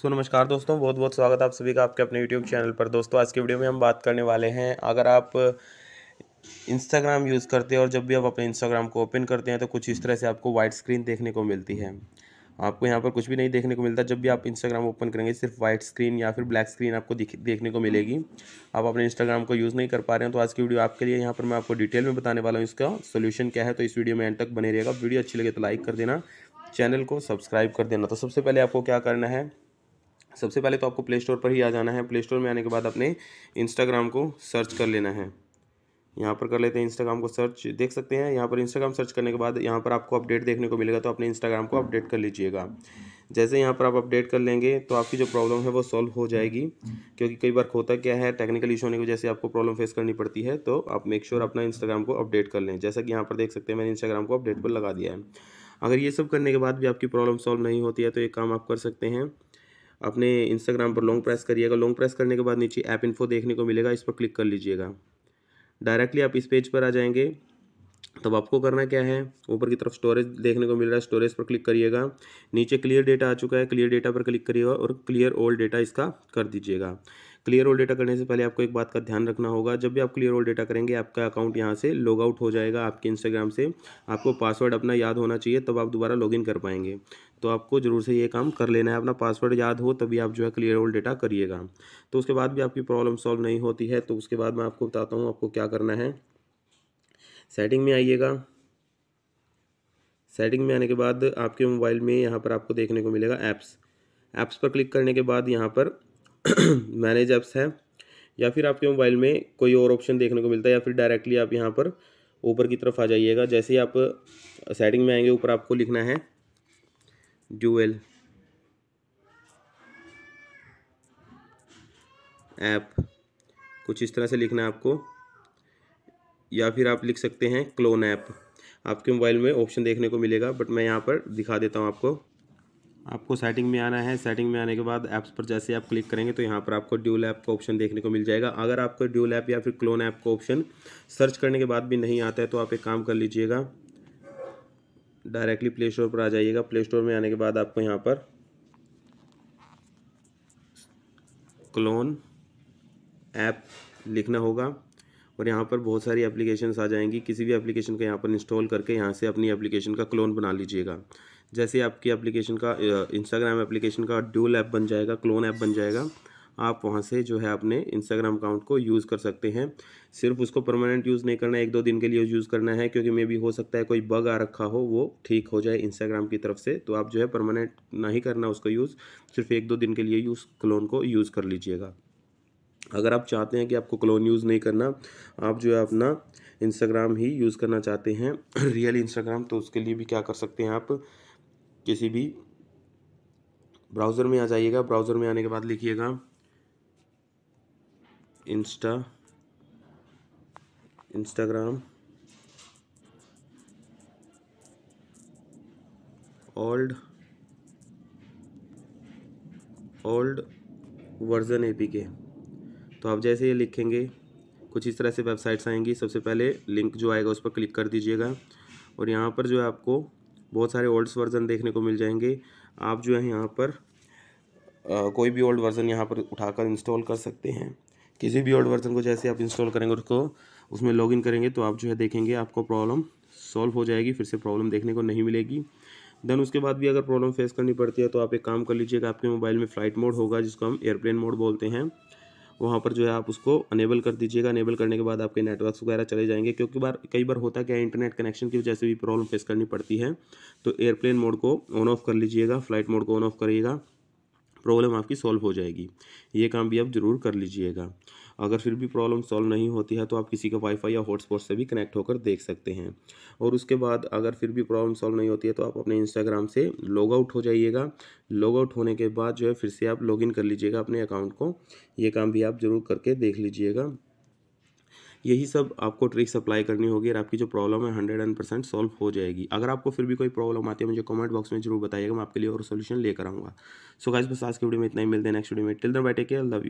सो so, नमस्कार दोस्तों बहुत बहुत स्वागत आप सभी का आपके अपने यूट्यूब चैनल पर दोस्तों आज के वीडियो में हम बात करने वाले हैं अगर आप इंस्टाग्राम यूज़ करते हैं और जब भी आप अपने इंस्टाग्राम को ओपन करते हैं तो कुछ इस तरह से आपको वाइट स्क्रीन देखने को मिलती है आपको यहाँ पर कुछ भी नहीं देखने को मिलता जब भी आप इंस्टाग्राम ओपन करेंगे सिर्फ वाइट स्क्रीन या फिर ब्लैक स्क्रीन आपको देखने को मिलेगी आप अपने इंस्टाग्राम को यूज़ नहीं कर पा रहे हैं तो आज की वीडियो आपके लिए यहाँ पर मैं आपको डिटेल में बताने वाला हूँ इसका सोल्यूशन क्या है तो इस वीडियो में एंड तक बने रहेगा वीडियो अच्छी लगे तो लाइक कर देना चैनल को सब्सक्राइब कर देना तो सबसे पहले आपको क्या करना है सबसे पहले तो आपको प्ले स्टोर पर ही आ जाना है प्ले स्टोर में आने के बाद अपने इंस्टाग्राम को सर्च कर लेना है यहाँ पर कर लेते हैं इंस्टाग्राम को सर्च देख सकते हैं यहाँ पर इंस्टाग्राम सर्च करने के बाद यहाँ पर आपको अपडेट देखने को मिलेगा तो अपने इंस्टाग्राम को अपडेट कर लीजिएगा जैसे यहाँ पर आप अपडेट कर लेंगे तो आपकी जो प्रॉब्लम है वो सॉल्व हो जाएगी क्योंकि कई बार होता क्या है टेक्निकल इशू होने की वजह से आपको प्रॉब्लम फेस करनी पड़ती है तो आप मेक श्योर sure अपना इंस्टाग्राम को अपडेट कर लें जैसा कि यहाँ पर देख सकते हैं मैंने इंस्टाग्राम को अपडेट पर लगा दिया है अगर ये सब करने के बाद भी आपकी प्रॉब्लम सॉल्व नहीं होती है तो एक काम आप कर सकते हैं अपने इंस्टाग्राम पर लॉन्ग प्रेस करिएगा लॉन्ग प्रेस करने के बाद नीचे ऐप इन्फो देखने को मिलेगा इस पर क्लिक कर लीजिएगा डायरेक्टली आप इस पेज पर आ जाएंगे तब आपको करना क्या है ऊपर की तरफ स्टोरेज देखने को मिल रहा है स्टोरेज पर क्लिक करिएगा नीचे क्लियर डेटा आ चुका है क्लियर डेटा पर क्लिक करिएगा और क्लियर ओल्ड डेटा इसका कर दीजिएगा क्लियर ऑल डेटा करने से पहले आपको एक बात का ध्यान रखना होगा जब भी आप क्लियर ऑल डेटा करेंगे आपका अकाउंट यहाँ से लॉग आउट हो जाएगा आपके इंस्टाग्राम से आपको पासवर्ड अपना याद होना चाहिए तब आप दोबारा लॉग कर पाएंगे तो आपको ज़रूर से ये काम कर लेना है अपना पासवर्ड याद हो तभी आप जो है क्लियर ऑल डेटा करिएगा तो उसके बाद भी आपकी प्रॉब्लम सॉल्व नहीं होती है तो उसके बाद मैं आपको बताता हूँ आपको क्या करना है सेटिंग में आइएगा सेटिंग में आने के बाद आपके मोबाइल में यहाँ पर आपको देखने को मिलेगा ऐप्स ऐप्स पर क्लिक करने के बाद यहाँ पर मैनेज ऐप्स है या फिर आपके मोबाइल में कोई और ऑप्शन देखने को मिलता है या फिर डायरेक्टली आप यहाँ पर ऊपर की तरफ आ जाइएगा जैसे ही आप सेटिंग में आएंगे ऊपर आपको लिखना है ड्यूएल ऐप कुछ इस तरह से लिखना है आपको या फिर आप लिख सकते हैं क्लोन ऐप आपके मोबाइल में ऑप्शन देखने को मिलेगा बट मैं यहाँ पर दिखा देता हूँ आपको आपको सेटिंग में आना है सेटिंग में आने के बाद ऐप्स पर जैसे आप क्लिक करेंगे तो यहाँ पर आपको ड्यूल ऐप का ऑप्शन देखने को मिल जाएगा अगर आपको ड्यूल ऐप या फिर क्लोन ऐप का ऑप्शन सर्च करने के बाद भी नहीं आता है तो आप एक काम कर लीजिएगा डायरेक्टली प्ले स्टोर पर आ जाइएगा प्ले स्टोर में आने के बाद आपको यहाँ पर क्लोन ऐप लिखना होगा और यहाँ पर बहुत सारी एप्लीकेशन आ जाएंगी किसी भी एप्लीकेशन को यहाँ पर इंस्टॉल करके यहाँ से अपनी एप्लीकेशन का क्लोन बना लीजिएगा जैसे आपकी एप्लीकेशन का इंस्टाग्राम एप्लीकेशन का ड्यूल ऐप बन जाएगा क्लोन ऐप बन जाएगा आप वहाँ से जो है अपने इंस्टाग्राम अकाउंट को यूज़ कर सकते हैं सिर्फ उसको परमानेंट यूज़ नहीं करना है एक दो दिन के लिए यूज़ करना है क्योंकि मे भी हो सकता है कोई बग आ रखा हो वो ठीक हो जाए इंस्टाग्राम की तरफ से तो आप जो है परमानेंट नहीं करना उसको यूज़ सिर्फ एक दो दिन के लिए यूज़ क्लोन को यूज़ कर लीजिएगा अगर आप चाहते हैं कि आपको क्लोन यूज़ नहीं करना आप जो है अपना इंस्टाग्राम ही यूज़ करना चाहते हैं रियल इंस्टाग्राम तो उसके लिए भी क्या कर सकते हैं आप किसी भी ब्राउज़र में आ जाइएगा ब्राउज़र में आने के बाद लिखिएगा insta Instagram old old version ए के तो आप जैसे ये लिखेंगे कुछ इस तरह से वेबसाइट्स आएंगी सबसे पहले लिंक जो आएगा उस पर क्लिक कर दीजिएगा और यहाँ पर जो है आपको बहुत सारे ओल्ड वर्जन देखने को मिल जाएंगे आप जो है यहाँ पर आ, कोई भी ओल्ड वर्जन यहाँ पर उठाकर इंस्टॉल कर सकते हैं किसी भी ओल्ड वर्जन को जैसे आप इंस्टॉल करेंगे उसको उसमें लॉगिन करेंगे तो आप जो है देखेंगे आपको प्रॉब्लम सॉल्व हो जाएगी फिर से प्रॉब्लम देखने को नहीं मिलेगी देन उसके बाद भी अगर प्रॉब्लम फेस करनी पड़ती है तो आप एक काम कर लीजिएगा आपके मोबाइल में फ़्लाइट मोड होगा जिसको हम एयरप्लेन मोड बोलते हैं वहाँ पर जो है आप उसको अनेबल कर दीजिएगा अनेबल करने के बाद आपके नेटवर्क वगैरह चले जाएंगे क्योंकि बार कई बार होता क्या है इंटरनेट कनेक्शन की वजह से भी प्रॉब्लम फेस करनी पड़ती है तो एयरप्लेन मोड को ऑन ऑफ कर लीजिएगा फ्लाइट मोड को ऑन ऑफ करिएगा प्रॉब्लम आपकी सॉल्व हो जाएगी ये काम भी आप ज़रूर कर लीजिएगा अगर फिर भी प्रॉब्लम सॉल्व नहीं होती है तो आप किसी का वाईफाई या हॉटस्पॉट से भी कनेक्ट होकर देख सकते हैं और उसके बाद अगर फिर भी प्रॉब्लम सॉल्व नहीं होती है तो आप अपने इंस्टाग्राम से लॉग आउट हो जाइएगा लॉग आउट होने के बाद जो है फिर से आप लॉगिन कर लीजिएगा अपने अकाउंट को ये काम भी आप ज़रूर करके देख लीजिएगा यही सब आपको ट्रिक्स अप्लाई करनी होगी और आपकी जो प्रॉब्लम है हंड्रेड एंड परसेंट सॉल्व हो जाएगी अगर आपको फिर भी कोई प्रॉब्लम आती है मुझे कमेंट बॉक्स में जरूर बताइएगा मैं आपके लिए और सोल्यूशन लेकर आऊँगा सो गाइज बस आज की वीडियो में इतना ही मिलते हैं नेक्स्ट वीडियो में टिल द बैठे के लव यू